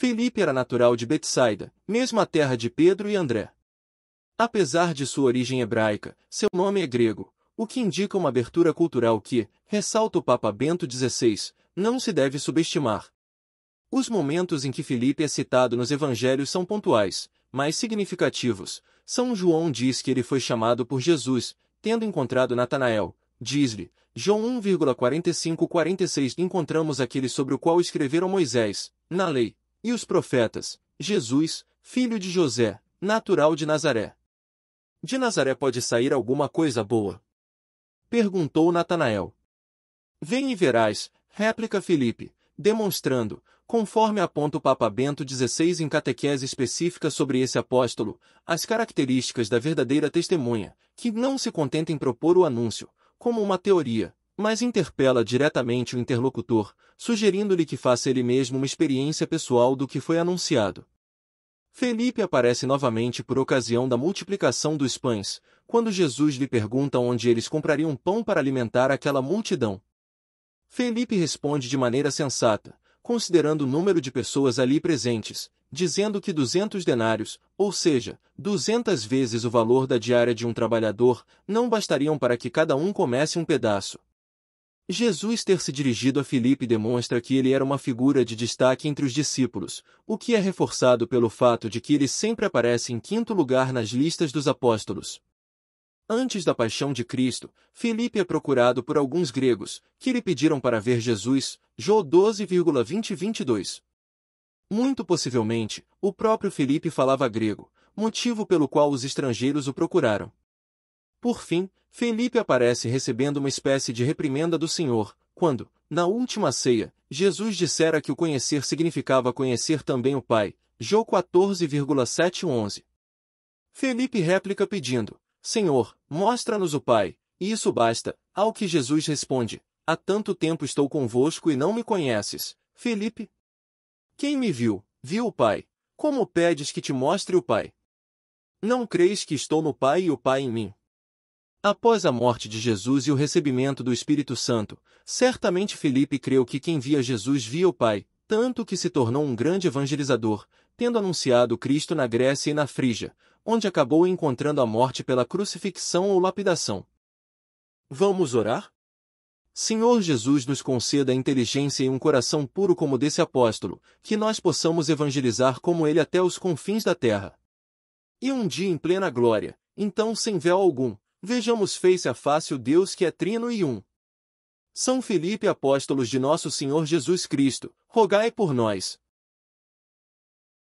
Felipe era natural de Betsaida, mesmo a terra de Pedro e André. Apesar de sua origem hebraica, seu nome é grego, o que indica uma abertura cultural que, ressalta o Papa Bento XVI, não se deve subestimar. Os momentos em que Felipe é citado nos evangelhos são pontuais, mas significativos. São João diz que ele foi chamado por Jesus, tendo encontrado Natanael, diz-lhe, João 1,45-46 Encontramos aquele sobre o qual escreveram Moisés, na lei, e os profetas, Jesus, filho de José, natural de Nazaré. De Nazaré pode sair alguma coisa boa? Perguntou Natanael. Vem e verás, réplica Felipe, demonstrando, conforme aponta o Papa Bento XVI em catequese específica sobre esse apóstolo, as características da verdadeira testemunha, que não se contenta em propor o anúncio, como uma teoria, mas interpela diretamente o interlocutor, sugerindo-lhe que faça ele mesmo uma experiência pessoal do que foi anunciado. Felipe aparece novamente por ocasião da multiplicação dos pães, quando Jesus lhe pergunta onde eles comprariam pão para alimentar aquela multidão. Felipe responde de maneira sensata, considerando o número de pessoas ali presentes, dizendo que 200 denários, ou seja, 200 vezes o valor da diária de um trabalhador, não bastariam para que cada um comesse um pedaço. Jesus ter se dirigido a Filipe demonstra que ele era uma figura de destaque entre os discípulos, o que é reforçado pelo fato de que ele sempre aparece em quinto lugar nas listas dos apóstolos. Antes da paixão de Cristo, Filipe é procurado por alguns gregos, que lhe pediram para ver Jesus, João 12,20-22. Muito possivelmente, o próprio Filipe falava grego, motivo pelo qual os estrangeiros o procuraram. Por fim, Felipe aparece recebendo uma espécie de reprimenda do Senhor, quando, na última ceia, Jesus dissera que o conhecer significava conhecer também o Pai, João 11 Felipe réplica pedindo, Senhor, mostra-nos o Pai, e isso basta, ao que Jesus responde, Há tanto tempo estou convosco e não me conheces, Felipe. Quem me viu, viu o Pai. Como pedes que te mostre o Pai? Não creis que estou no Pai e o Pai em mim? Após a morte de Jesus e o recebimento do Espírito Santo, certamente Felipe creu que quem via Jesus via o Pai, tanto que se tornou um grande evangelizador, tendo anunciado Cristo na Grécia e na Frígia, onde acabou encontrando a morte pela crucifixão ou lapidação. Vamos orar? Senhor Jesus nos conceda inteligência e um coração puro como desse apóstolo, que nós possamos evangelizar como ele até os confins da terra. E um dia em plena glória, então sem véu algum, Vejamos face a face o Deus que é trino e um. São Felipe, apóstolos de nosso Senhor Jesus Cristo, rogai por nós.